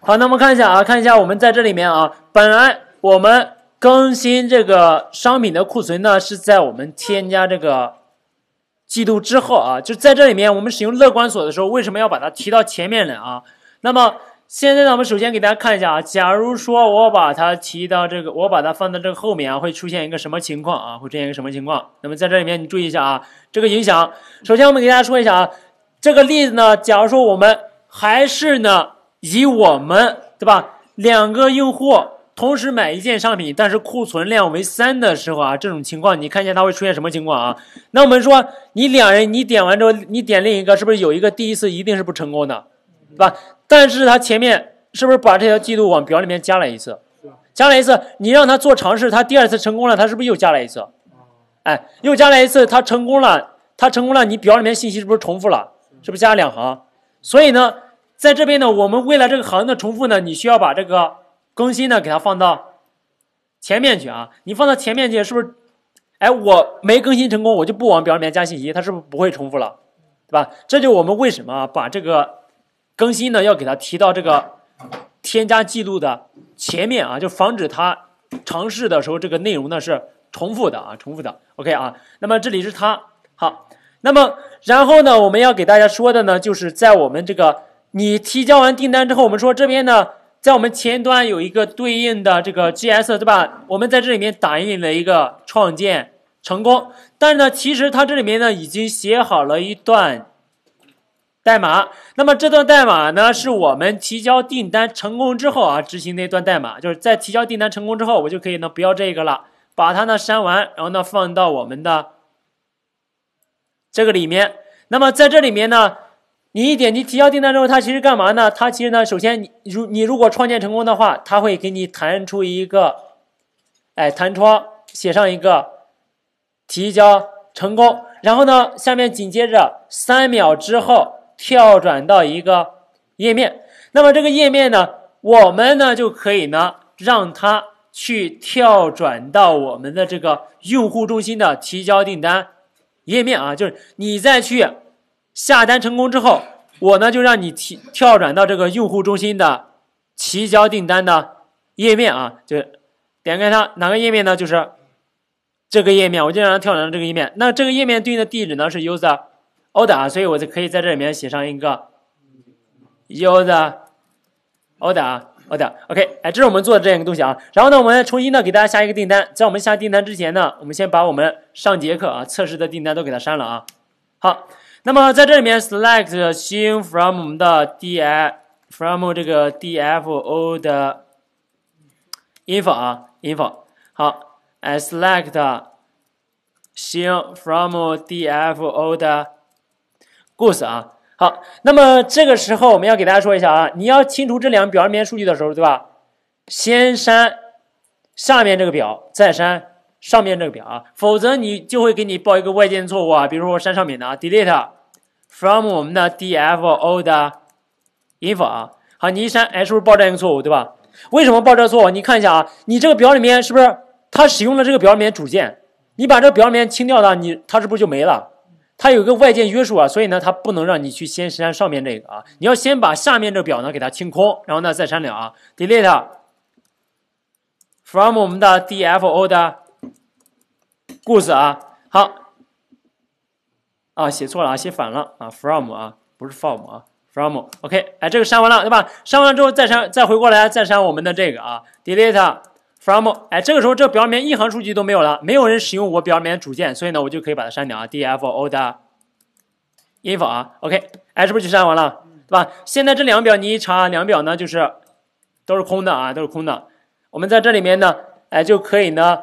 好，那我们看一下啊，看一下我们在这里面啊。本来我们更新这个商品的库存呢，是在我们添加这个季度之后啊。就在这里面，我们使用乐观锁的时候，为什么要把它提到前面来啊，那么现在呢，我们首先给大家看一下啊。假如说我把它提到这个，我把它放在这个后面啊，会出现一个什么情况啊？会出现一个什么情况？那么在这里面，你注意一下啊，这个影响。首先，我们给大家说一下啊，这个例子呢，假如说我们还是呢。以我们对吧，两个用户同时买一件商品，但是库存量为三的时候啊，这种情况你看一下它会出现什么情况啊？那我们说你两人你点完之后，你点另一个是不是有一个第一次一定是不成功的，对吧？但是他前面是不是把这条记录往表里面加了一次？加了一次，你让他做尝试，他第二次成功了，他是不是又加了一次？哎，又加了一次，他成功了，他成功了，你表里面信息是不是重复了？是不是加了两行？所以呢？在这边呢，我们为了这个行的重复呢，你需要把这个更新呢给它放到前面去啊。你放到前面去，是不是？哎，我没更新成功，我就不往表里面加信息，它是不是不会重复了？对吧？这就我们为什么把这个更新呢要给它提到这个添加记录的前面啊，就防止它尝试的时候这个内容呢是重复的啊，重复的。OK 啊，那么这里是它好，那么然后呢，我们要给大家说的呢，就是在我们这个。你提交完订单之后，我们说这边呢，在我们前端有一个对应的这个 GS，对吧？我们在这里面打印了一个创建成功，但是呢，其实它这里面呢已经写好了一段代码。那么这段代码呢，是我们提交订单成功之后啊执行那段代码，就是在提交订单成功之后，我就可以呢不要这个了，把它呢删完，然后呢放到我们的这个里面。那么在这里面呢。你一点击提交订单之后，它其实干嘛呢？它其实呢，首先你如你如果创建成功的话，它会给你弹出一个哎弹窗，写上一个提交成功。然后呢，下面紧接着三秒之后跳转到一个页面。那么这个页面呢，我们呢就可以呢让它去跳转到我们的这个用户中心的提交订单页面啊，就是你再去。下单成功之后，我呢就让你提跳转到这个用户中心的提交订单的页面啊，就点开它哪个页面呢？就是这个页面，我就让它跳转到这个页面。那这个页面对应的地址呢是 user order 啊，所以我就可以在这里面写上一个 user order 啊 order OK，哎，这是我们做的这样一个东西啊。然后呢，我们重新呢给大家下一个订单。在我们下订单之前呢，我们先把我们上节课啊测试的订单都给它删了啊。好。那么在这里面，select 星 from 我们的 d i from 这个 dfo 的 info 啊 info 好，select 星 from dfo 的故事啊好。那么这个时候我们要给大家说一下啊，你要清除这两表里面数据的时候，对吧？先删下面这个表，再删上面这个表啊，否则你就会给你报一个外键错误啊。比如说我删上面的啊，delete。From 我们的 DFO 的 i f 啊，好，你一删，哎，是不是报这样一个错误，对吧？为什么报这个错误？你看一下啊，你这个表里面是不是它使用了这个表里面主件？你把这个表里面清掉了，你它是不是就没了？它有个外界约束啊，所以呢，它不能让你去先删上面这个啊，你要先把下面这个表呢给它清空，然后呢再删掉啊，delete from 我们的 DFO 的 goods 啊，好。啊，写错了啊，写反了啊，from 啊，不是 form 啊，from，OK，哎，这个删完了对吧？删完了之后再删，再回过来再删我们的这个啊，delete from，哎，这个时候这表里面一行数据都没有了，没有人使用我表里面的主键，所以呢，我就可以把它删掉啊，df o 的 i f 啊，OK，哎，是不是就删完了对吧？现在这两表你一查，两表呢就是都是空的啊，都是空的。我们在这里面呢，哎，就可以呢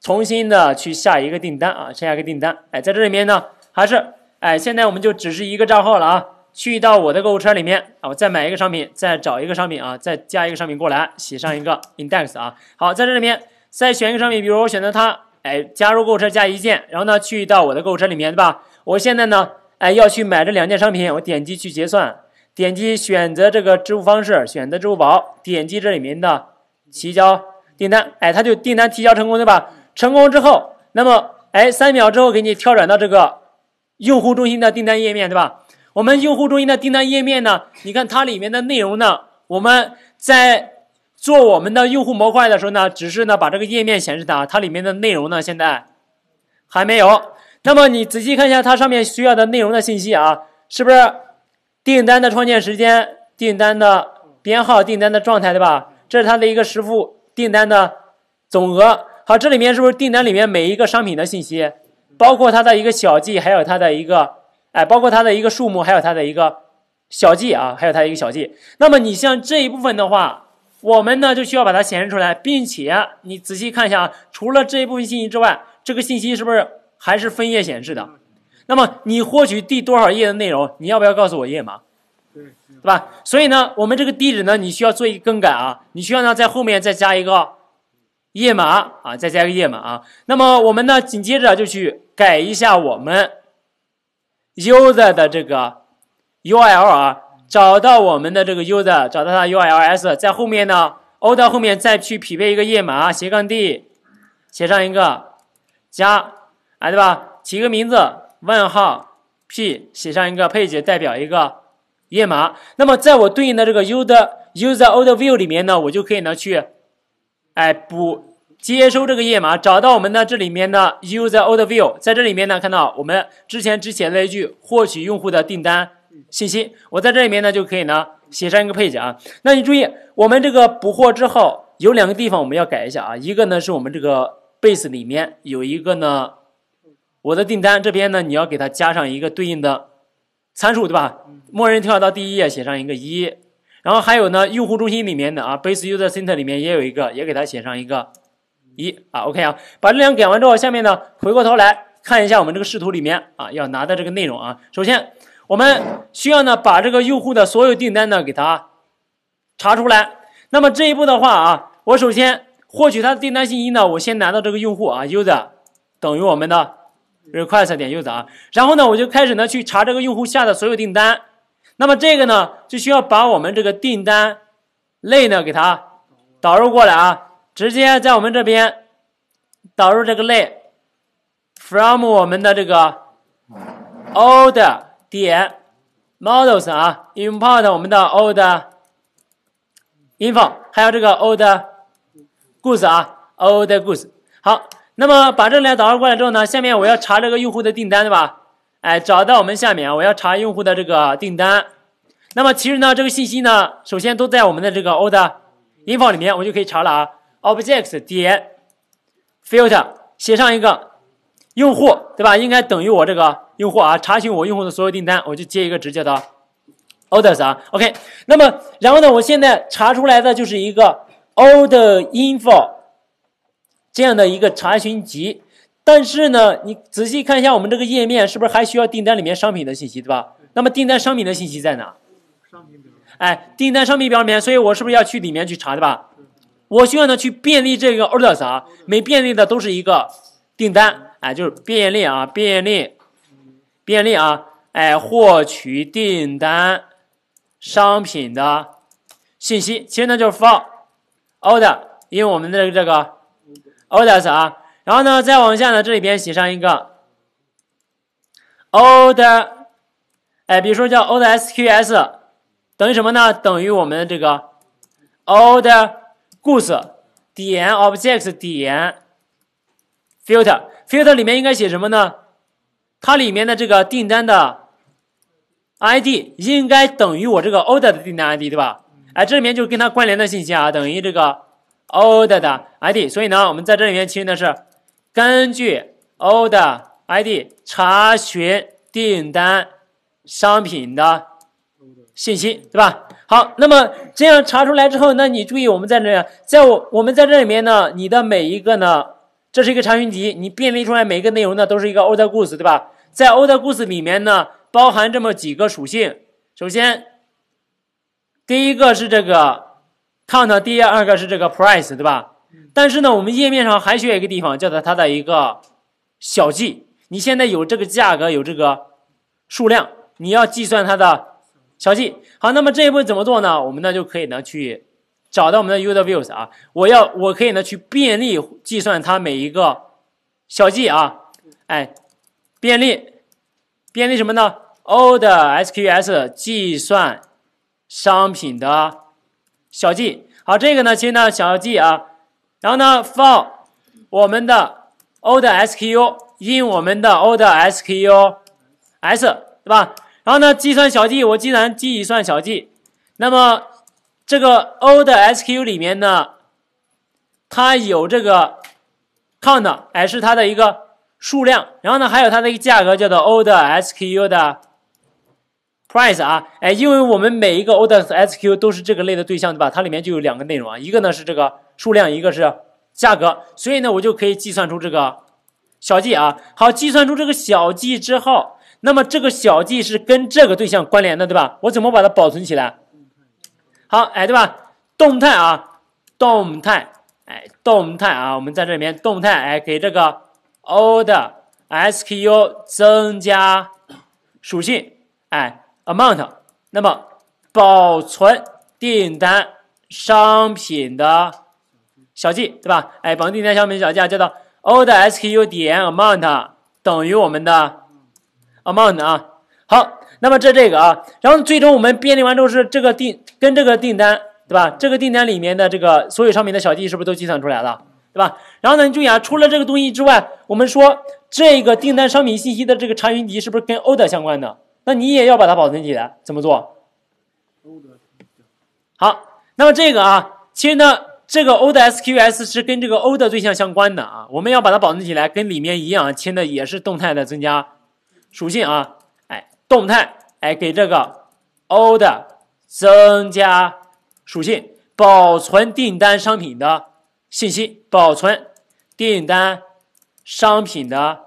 重新的去下一个订单啊，下下一个订单，哎，在这里面呢。还是，哎，现在我们就只是一个账号了啊。去到我的购物车里面啊，我再买一个商品，再找一个商品啊，再加一个商品过来，写上一个 index 啊。好，在这里面再选一个商品，比如我选择它，哎，加入购物车加一件。然后呢，去到我的购物车里面，对吧？我现在呢，哎，要去买这两件商品，我点击去结算，点击选择这个支付方式，选择支付宝，点击这里面的提交订单，哎，它就订单提交成功，对吧？成功之后，那么哎，三秒之后给你跳转到这个。用户中心的订单页面对吧？我们用户中心的订单页面呢？你看它里面的内容呢？我们在做我们的用户模块的时候呢，只是呢把这个页面显示的，它里面的内容呢现在还没有。那么你仔细看一下它上面需要的内容的信息啊，是不是订单的创建时间、订单的编号、订单的状态对吧？这是它的一个实付订单的总额。好，这里面是不是订单里面每一个商品的信息？包括它的一个小计，还有它的一个哎，包括它的一个数目，还有它的一个小计啊，还有它一个小计。那么你像这一部分的话，我们呢就需要把它显示出来，并且你仔细看一下啊，除了这一部分信息之外，这个信息是不是还是分页显示的？那么你获取第多少页的内容，你要不要告诉我页码？对，对吧？所以呢，我们这个地址呢，你需要做一个更改啊，你需要呢在后面再加一个。页码啊，再加个页码啊。那么我们呢，紧接着就去改一下我们 user 的这个 U r L 啊，找到我们的这个 user，找到它 U r L S，在后面呢 O 到后面再去匹配一个页码斜杠 D，写上一个加，啊，对吧？起个名字问号 P，写上一个 page 代表一个页码。那么在我对应的这个 user user old view 里面呢，我就可以呢去。哎，不接收这个页码，找到我们的这里面的 User Order View，在这里面呢，看到我们之前之前一句获取用户的订单信息，我在这里面呢就可以呢写上一个配置啊。那你注意，我们这个补货之后有两个地方我们要改一下啊，一个呢是我们这个 base 里面有一个呢我的订单这边呢，你要给它加上一个对应的参数，对吧？默认跳到第一页，写上一个一。然后还有呢，用户中心里面的啊，base user center 里面也有一个，也给它写上一个一啊，OK 啊，把这两改完之后，下面呢，回过头来看一下我们这个视图里面啊要拿的这个内容啊。首先，我们需要呢把这个用户的所有订单呢给它查出来。那么这一步的话啊，我首先获取他的订单信息呢，我先拿到这个用户啊，user 等于我们的 request 点 user 啊，然后呢，我就开始呢去查这个用户下的所有订单。那么这个呢，就需要把我们这个订单类呢给它导入过来啊，直接在我们这边导入这个类，from 我们的这个 old 点 models 啊，import 我们的 old info，还有这个 old goods 啊，old goods。好，那么把这两导入过来之后呢，下面我要查这个用户的订单，对吧？哎，找到我们下面啊，我要查用户的这个订单。那么其实呢，这个信息呢，首先都在我们的这个 Order Info 里面，我就可以查了啊。Objects 点 f i l t e r 写上一个用户，对吧？应该等于我这个用户啊。查询我用户的所有订单，我就接一个值叫的 Orders 啊。OK，那么然后呢，我现在查出来的就是一个 Order Info 这样的一个查询集。但是呢，你仔细看一下我们这个页面，是不是还需要订单里面商品的信息，对吧？那么订单商品的信息在哪？商品表。哎，订单商品表里面，所以我是不是要去里面去查，对吧？我需要呢去便利这个 orders 啊，每便利的都是一个订单，哎，就是便利啊，便利，便利啊，哎，获取订单商品的信息，其实呢就是 for order，因为我们的这个 orders 啊。然后呢，再往下呢，这里边写上一个，old，哎，比如说叫 old SQS，等于什么呢？等于我们这个 old goods 点 object 点 filter filter 里面应该写什么呢？它里面的这个订单的 ID 应该等于我这个 order 的订单 ID 对吧？哎，这里面就跟它关联的信息啊，等于这个 old 的 ID，所以呢，我们在这里面其实呢是。根据 O 的 ID 查询订单商品的信息，对吧？好，那么这样查出来之后，那你注意，我们在这，在我我们在这里面呢，你的每一个呢，这是一个查询集，你便利出来每一个内容呢，都是一个 Order Goods，对吧？在 Order Goods 里面呢，包含这么几个属性，首先第一个是这个 count，第二个是这个 price，对吧？但是呢，我们页面上还需要一个地方，叫做它的一个小计。你现在有这个价格，有这个数量，你要计算它的小计。好，那么这一步怎么做呢？我们呢就可以呢去找到我们的 user views 啊，我要我可以呢去便利计算它每一个小计啊，哎，便利便利什么呢？O 的 SQS 计算商品的小计。好，这个呢，其实呢小计啊。然后呢，for 我们的 old SKU in 我们的 old SKU，s 对吧？然后呢，计算小计，我既然计算小计，那么这个 old SKU 里面呢，它有这个 count，哎是它的一个数量，然后呢还有它的一个价格叫做 old SKU 的 price 啊，哎因为我们每一个 old SKU 都是这个类的对象对吧？它里面就有两个内容啊，一个呢是这个。数量一个是价格，所以呢，我就可以计算出这个小计啊。好，计算出这个小计之后，那么这个小计是跟这个对象关联的，对吧？我怎么把它保存起来？好，哎，对吧？动态啊，动态，哎，动态啊，我们在这里面动态，哎，给这个 O 的 SKU 增加属性，哎，amount，那么保存订单商品的。小记，对吧？哎，绑定单商品小啊，叫做 o l d sku 点 amount 等于我们的 amount 啊。好，那么这这个啊，然后最终我们编历完之后是这个订跟这个订单对吧？这个订单里面的这个所有商品的小记是不是都计算出来了，对吧？然后呢，你注意啊，除了这个东西之外，我们说这个订单商品信息的这个查询集是不是跟 o l d 相关的？那你也要把它保存起来，怎么做？好，那么这个啊，其实呢。这个 O 的 SQS 是跟这个 O 的对象相关的啊，我们要把它保存起来，跟里面一样，签的也是动态的增加属性啊。哎，动态，哎，给这个 O 的增加属性，保存订单商品的信息，保存订单商品的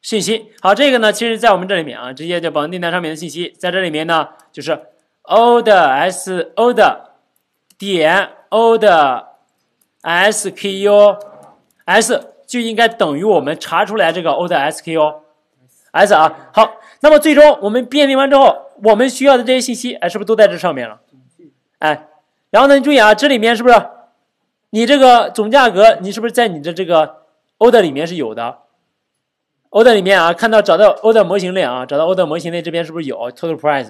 信息。好，这个呢，其实在我们这里面啊，直接就保存订单商品的信息，在这里面呢，就是 O 的 S O 的点。O 的 SKU S 就应该等于我们查出来这个 O 的 SKU S 啊。好，那么最终我们辨历完之后，我们需要的这些信息，哎，是不是都在这上面了？哎，然后呢，你注意啊，这里面是不是你这个总价格，你是不是在你的这个 Order 里面是有的？Order 里面啊，看到找到 Order 模型类啊，找到 Order 模型类这边是不是有 Total Price，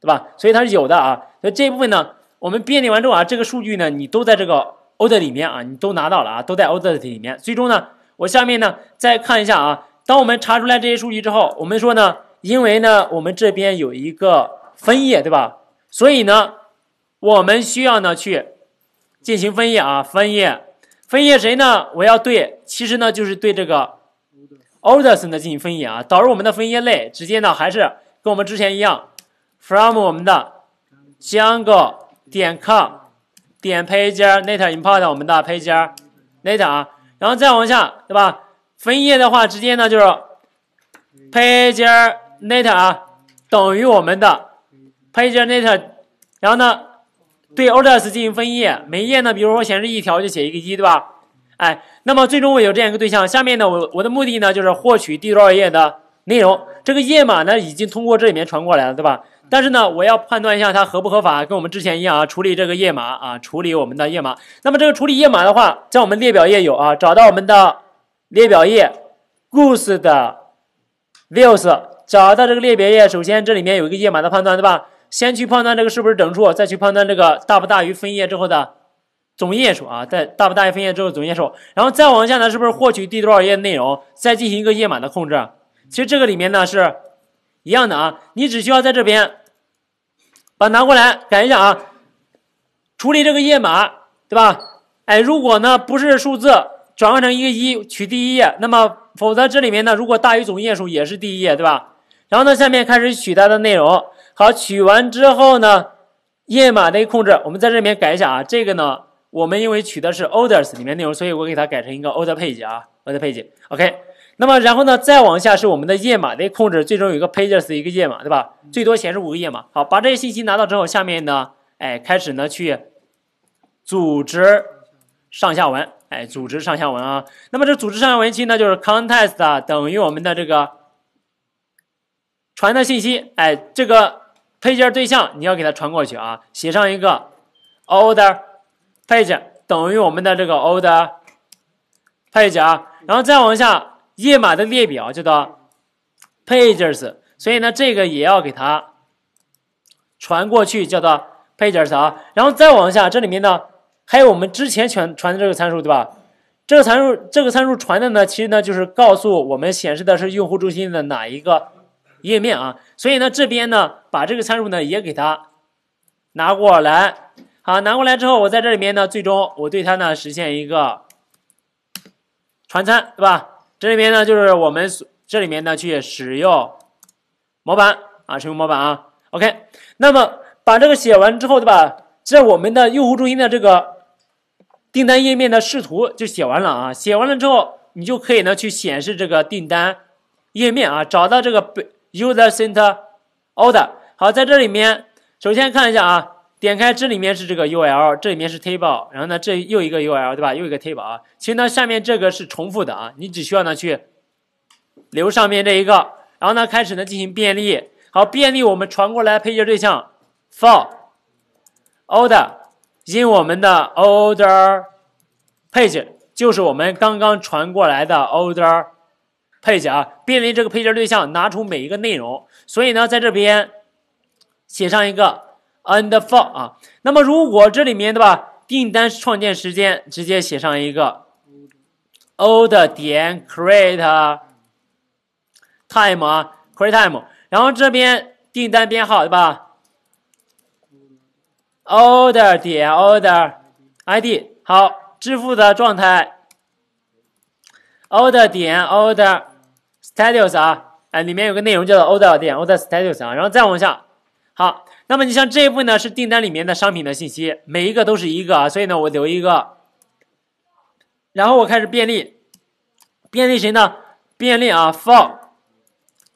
对吧？所以它是有的啊。所以这一部分呢？我们遍历完之后啊，这个数据呢，你都在这个 order 里面啊，你都拿到了啊，都在 order 里面。最终呢，我下面呢再看一下啊，当我们查出来这些数据之后，我们说呢，因为呢我们这边有一个分页，对吧？所以呢，我们需要呢去进行分页啊，分页，分页谁呢？我要对，其实呢就是对这个 order 呢进行分页啊。导入我们的分页类，直接呢还是跟我们之前一样，from 我们的 Django。点 com，点 page，net import 我们的 page，net 啊，然后再往下，对吧？分页的话，直接呢就是，page，net 啊等于我们的 page，net，然后呢对 o r d e r s 进行分页，每页呢，比如说显示一条就写一个一，对吧？哎，那么最终我有这样一个对象，下面呢我我的目的呢就是获取第多少页的内容，这个页码呢已经通过这里面传过来了，对吧？但是呢，我要判断一下它合不合法，跟我们之前一样啊，处理这个页码啊，处理我们的页码。那么这个处理页码的话，在我们列表页有啊，找到我们的列表页 g o o s e 的 views，找到这个列表页。首先这里面有一个页码的判断，对吧？先去判断这个是不是整数，再去判断这个大不大于分页之后的总页数啊，在大不大于分页之后总页数，然后再往下呢，是不是获取第多少页的内容，再进行一个页码的控制？其实这个里面呢是一样的啊，你只需要在这边。把它拿过来改一下啊，处理这个页码对吧？哎，如果呢不是数字，转换成一个一取第一页，那么否则这里面呢如果大于总页数也是第一页对吧？然后呢下面开始取它的内容。好，取完之后呢页码的控制我们在这面改一下啊。这个呢我们因为取的是 orders 里面内容，所以我给它改成一个 order page 啊，order page。OK。那么，然后呢，再往下是我们的页码的控制，最终有一个 pages 一个页码，对吧？最多显示五个页码。好，把这些信息拿到之后，下面呢，哎，开始呢去组织上下文，哎，组织上下文啊。那么这组织上下文期呢，就是 context 等于我们的这个传的信息，哎，这个配件对象你要给它传过去啊，写上一个 old e r page 等于我们的这个 old e r page 啊，然后再往下。页码的列表叫做 pages，所以呢，这个也要给它传过去，叫做 pages 啊。然后再往下，这里面呢，还有我们之前传传的这个参数，对吧？这个参数这个参数传的呢，其实呢就是告诉我们显示的是用户中心的哪一个页面啊。所以呢，这边呢把这个参数呢也给它拿过来，好，拿过来之后，我在这里面呢，最终我对它呢实现一个传参，对吧？这里面呢，就是我们这里面呢去使用模板啊，使用模板啊。OK，那么把这个写完之后，对吧，在我们的用户中心的这个订单页面的视图就写完了啊。写完了之后，你就可以呢去显示这个订单页面啊，找到这个 user center order。好，在这里面，首先看一下啊。点开这里面是这个 ul，这里面是 table，然后呢这又一个 ul 对吧？又一个 table 啊。其实呢下面这个是重复的啊，你只需要呢去留上面这一个，然后呢开始呢进行便利。好，便利我们传过来配件对象 for order，因我们的 order page，就是我们刚刚传过来的 order page 啊。便利这个配件对象，拿出每一个内容。所以呢在这边写上一个。And for 啊，那么如果这里面对吧，订单创建时间直接写上一个，order 点 create time 啊，create time，然后这边订单编号对吧，order 点 order ID，好，支付的状态，order 点 order status 啊，哎，里面有个内容叫做 order 点 order status 啊，然后再往下。好，那么你像这一步呢，是订单里面的商品的信息，每一个都是一个啊，所以呢，我留一个，然后我开始便利，便利谁呢？便利啊，for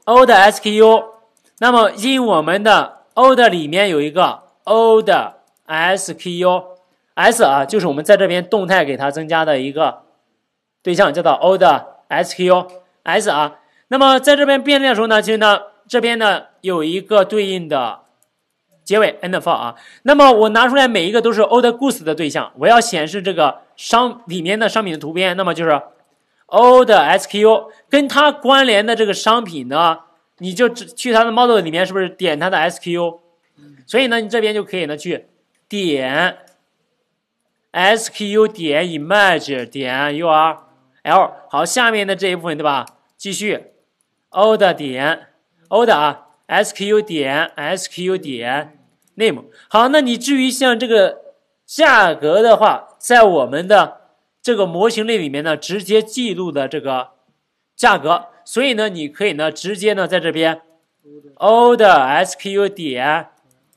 o 的 d SKU，那么因我们的 o 的 d 里面有一个 o 的 d SKU S 啊，就是我们在这边动态给它增加的一个对象，叫做 o 的 d SKU S 啊。那么在这边便利的时候呢，其实呢，这边呢有一个对应的。结尾 end for 啊，那么我拿出来每一个都是 old goods 的对象，我要显示这个商里面的商品的图片，那么就是 old SKU，跟它关联的这个商品呢，你就去它的 model 里面是不是点它的 SKU？所以呢，你这边就可以呢去点 SKU 点 image 点 URL。好，下面的这一部分对吧？继续 old 点 old 啊。SKU 点 SKU 点 name 好，那你至于像这个价格的话，在我们的这个模型类里面呢，直接记录的这个价格，所以呢，你可以呢，直接呢，在这边 o 的 d SKU 点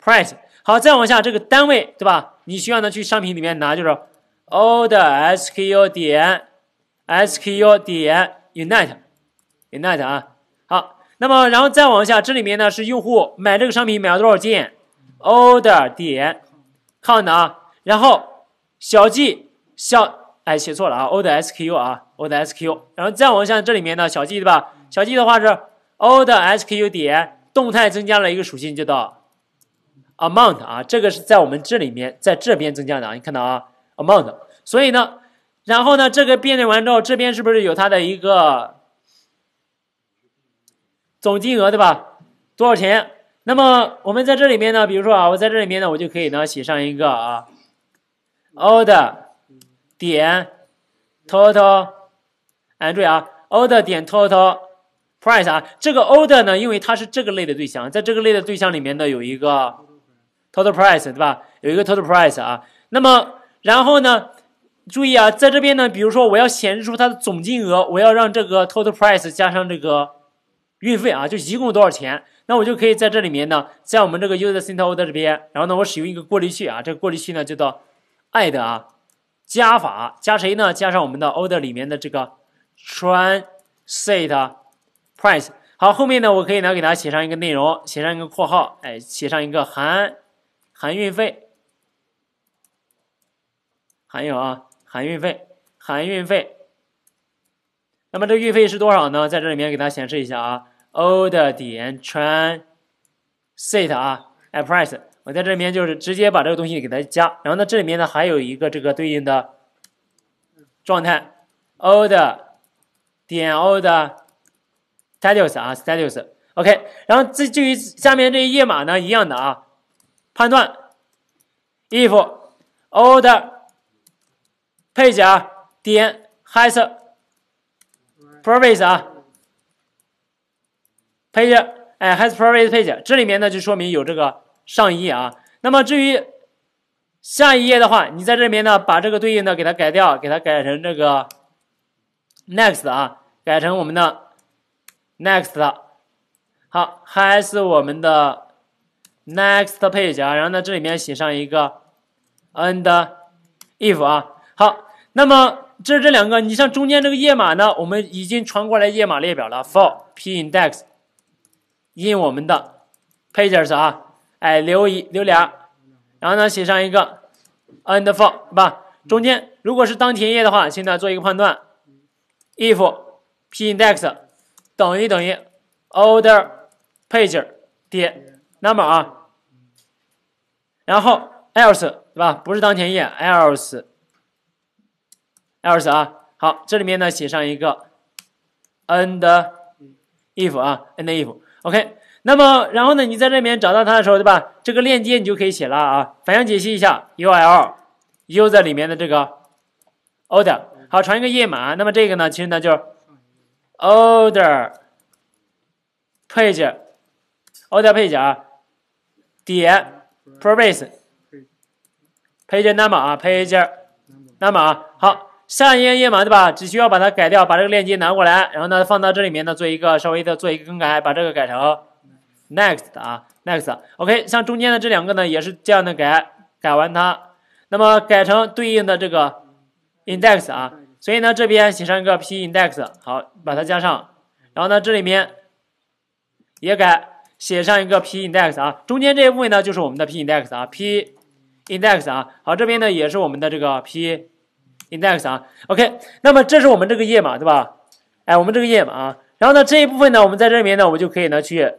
price 好，再往下这个单位对吧？你需要呢去商品里面拿，就是 o 的 d SKU 点 SKU 点 unit unit 啊。那么，然后再往下，这里面呢是用户买这个商品买了多少件，order 点 count 啊，然后小 g 小哎写错了啊，order sku 啊，order sku，然后再往下，这里面呢小 g 对吧？小 g 的话是 order sku 点动态增加了一个属性，就叫 amount 啊，这个是在我们这里面，在这边增加的啊，你看到啊 amount，所以呢，然后呢这个辨认完之后，这边是不是有它的一个？总金额对吧？多少钱？那么我们在这里面呢，比如说啊，我在这里面呢，我就可以呢写上一个啊，order 点 total。哎，注意啊，order 点 total price 啊。这个 order 呢，因为它是这个类的对象，在这个类的对象里面呢，有一个 total price 对吧？有一个 total price 啊。那么然后呢，注意啊，在这边呢，比如说我要显示出它的总金额，我要让这个 total price 加上这个。运费啊，就一共多少钱？那我就可以在这里面呢，在我们这个 user center order 这边，然后呢，我使用一个过滤器啊，这个过滤器呢叫做 add 啊，加法加谁呢？加上我们的 order 里面的这个 transit price。好，后面呢，我可以呢，给大家写上一个内容，写上一个括号，哎，写上一个含含运费，还有啊，含运费，含运费。那么这个运费是多少呢？在这里面给大家显示一下啊 o l d 点 transit 啊，at price，我在这里面就是直接把这个东西给它加。然后呢，这里面呢还有一个这个对应的状态 o l d 点 o l d status 啊，status，OK。然后这至于下面这页码呢一样的啊，判断，if o l d 配件点 has。p r o v i o u s 啊，page，哎，has p r i v i o e page，这里面呢就说明有这个上一页啊。那么至于下一页的话，你在这边呢把这个对应的给它改掉，给它改成这个 next 啊，改成我们的 next。好，has 我们的 next page 啊，然后呢这里面写上一个 and if 啊。好，那么。这是这两个，你像中间这个页码呢，我们已经传过来页码列表了。for p index in 我们的 pages 啊，哎，留一留俩，然后呢写上一个 a n d for 是吧？中间如果是当前页的话，现在做一个判断，if p index 等于等于 old page 点 number 啊，然后 else 是吧？不是当前页，else。else 啊，好，这里面呢写上一个，and if 啊，and if，OK，那么然后呢，你在这面找到它的时候，对吧？这个链接你就可以写了啊。反向解析一下，URL，U 在里面的这个，order，好，传一个页码。那么这个呢，其实呢就，order，page，order page 啊，点 p g r e s s e p a g e number 啊，page number 啊，好。上一页页码对吧？只需要把它改掉，把这个链接拿过来，然后呢放到这里面呢，做一个稍微的做一个更改，把这个改成 next 啊 next。OK，像中间的这两个呢，也是这样的改，改完它，那么改成对应的这个 index 啊，所以呢这边写上一个 p index，好，把它加上，然后呢这里面也改写上一个 p index 啊，中间这一部分呢就是我们的 p index 啊 p index 啊，好，这边呢也是我们的这个 p。index 啊，OK，那么这是我们这个页码对吧？哎，我们这个页码啊，然后呢这一部分呢，我们在这里面呢，我就可以呢去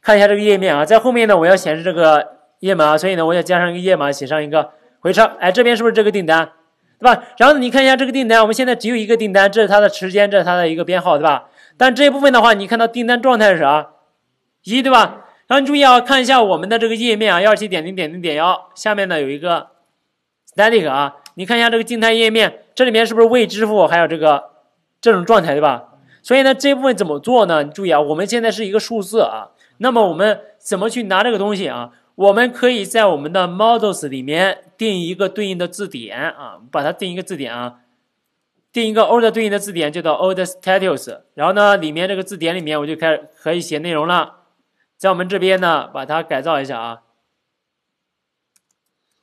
看一下这个页面啊，在后面呢我要显示这个页码啊，所以呢我要加上一个页码，写上一个回车，哎，这边是不是这个订单对吧？然后呢你看一下这个订单，我们现在只有一个订单，这是它的时间，这是它的一个编号对吧？但这一部分的话，你看到订单状态是啥？一对吧？然后你注意啊，看一下我们的这个页面啊，幺七点零点零点幺下面呢有一个 static 啊。你看一下这个静态页面，这里面是不是未支付，还有这个这种状态，对吧？所以呢，这部分怎么做呢？你注意啊，我们现在是一个数字啊，那么我们怎么去拿这个东西啊？我们可以在我们的 models 里面定一个对应的字典啊，把它定一个字典啊，定一个 o l d 对应的字典，叫做 o l d s t a t u s s 然后呢，里面这个字典里面我就开始可以写内容了，在我们这边呢，把它改造一下啊。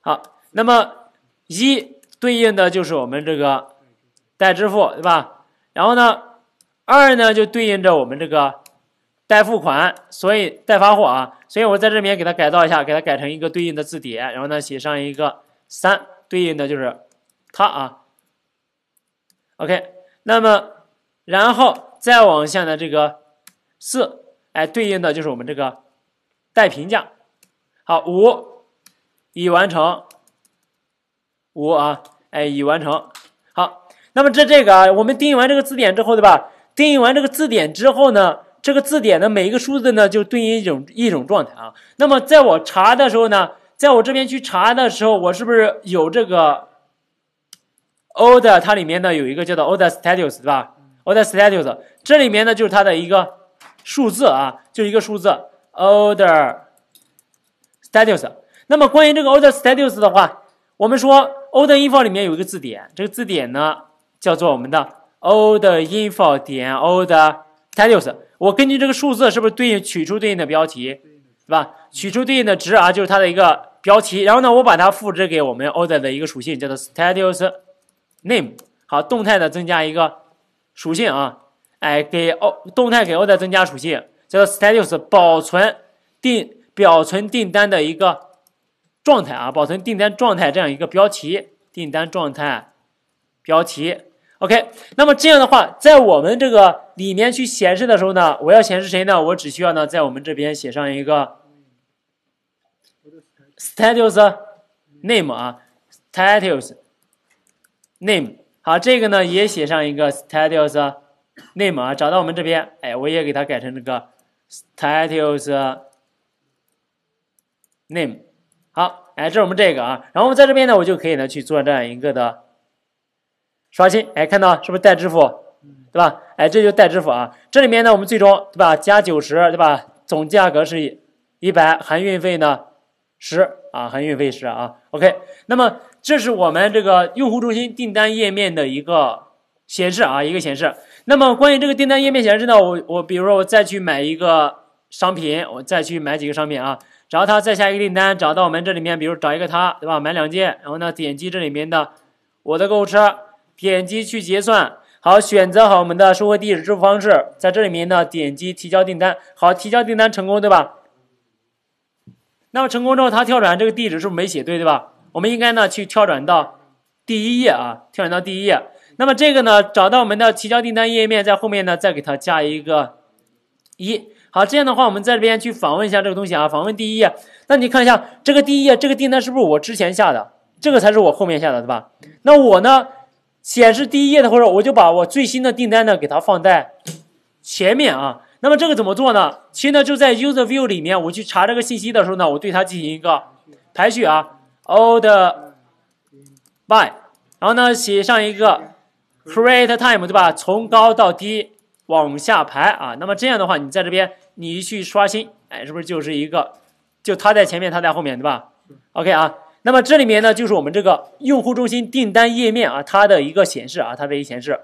好，那么一。对应的就是我们这个待支付，对吧？然后呢，二呢就对应着我们这个待付款，所以待发货啊。所以我在这边给它改造一下，给它改成一个对应的字典，然后呢写上一个三，对应的就是它啊。OK，那么然后再往下呢，这个四哎对应的就是我们这个待评价。好，五已完成。五啊，哎，已完成。好，那么这这个啊，我们定义完这个字典之后，对吧？定义完这个字典之后呢，这个字典的每一个数字呢，就对应一种一种状态啊。那么在我查的时候呢，在我这边去查的时候，我是不是有这个 order？它里面呢有一个叫做 order status，对吧？order status，这里面呢就是它的一个数字啊，就一个数字 order status。那么关于这个 order status 的话，我们说。O d info 里面有一个字典，这个字典呢叫做我们的 O d info 点 O 的 status。我根据这个数字是不是对应取出对应的标题，是吧？取出对应的值啊，就是它的一个标题。然后呢，我把它复制给我们 O r 的一个属性叫做 status name。好，动态的增加一个属性啊，哎，给 O 动态给 O d 增加属性叫做 status，保存订表存订单的一个。状态啊，保存订单状态这样一个标题，订单状态标题，OK。那么这样的话，在我们这个里面去显示的时候呢，我要显示谁呢？我只需要呢，在我们这边写上一个 status name 啊，status name。好，这个呢也写上一个 status name 啊，找到我们这边，哎，我也给它改成这个 status name。好，哎，这是我们这个啊，然后我们在这边呢，我就可以呢去做这样一个的刷新，哎，看到是不是代支付，对吧？哎，这就代支付啊。这里面呢，我们最终对吧，加九十对吧，总价格是一百，含运费呢十啊，含运费十啊。OK，那么这是我们这个用户中心订单页面的一个显示啊，一个显示。那么关于这个订单页面显示呢，我我比如说我再去买一个商品，我再去买几个商品啊。然后他再下一个订单，找到我们这里面，比如找一个他，对吧？买两件，然后呢点击这里面的我的购物车，点击去结算，好，选择好我们的收货地址、支付方式，在这里面呢点击提交订单，好，提交订单成功，对吧？那么成功之后，他跳转这个地址是不是没写对，对吧？我们应该呢去跳转到第一页啊，跳转到第一页。那么这个呢，找到我们的提交订单页面，在后面呢再给他加一个一。好，这样的话，我们在这边去访问一下这个东西啊，访问第一页。那你看一下这个第一页，这个订单是不是我之前下的？这个才是我后面下的，对吧？那我呢，显示第一页的或者我就把我最新的订单呢给它放在前面啊。那么这个怎么做呢？其实呢，就在 User View 里面，我去查这个信息的时候呢，我对它进行一个排序啊，Old b Y，然后呢写上一个 Create Time，对吧？从高到低往下排啊。那么这样的话，你在这边。你一去刷新，哎，是不是就是一个，就他在前面，他在后面对吧？OK 啊，那么这里面呢，就是我们这个用户中心订单页面啊，它的一个显示啊，它的一个显示。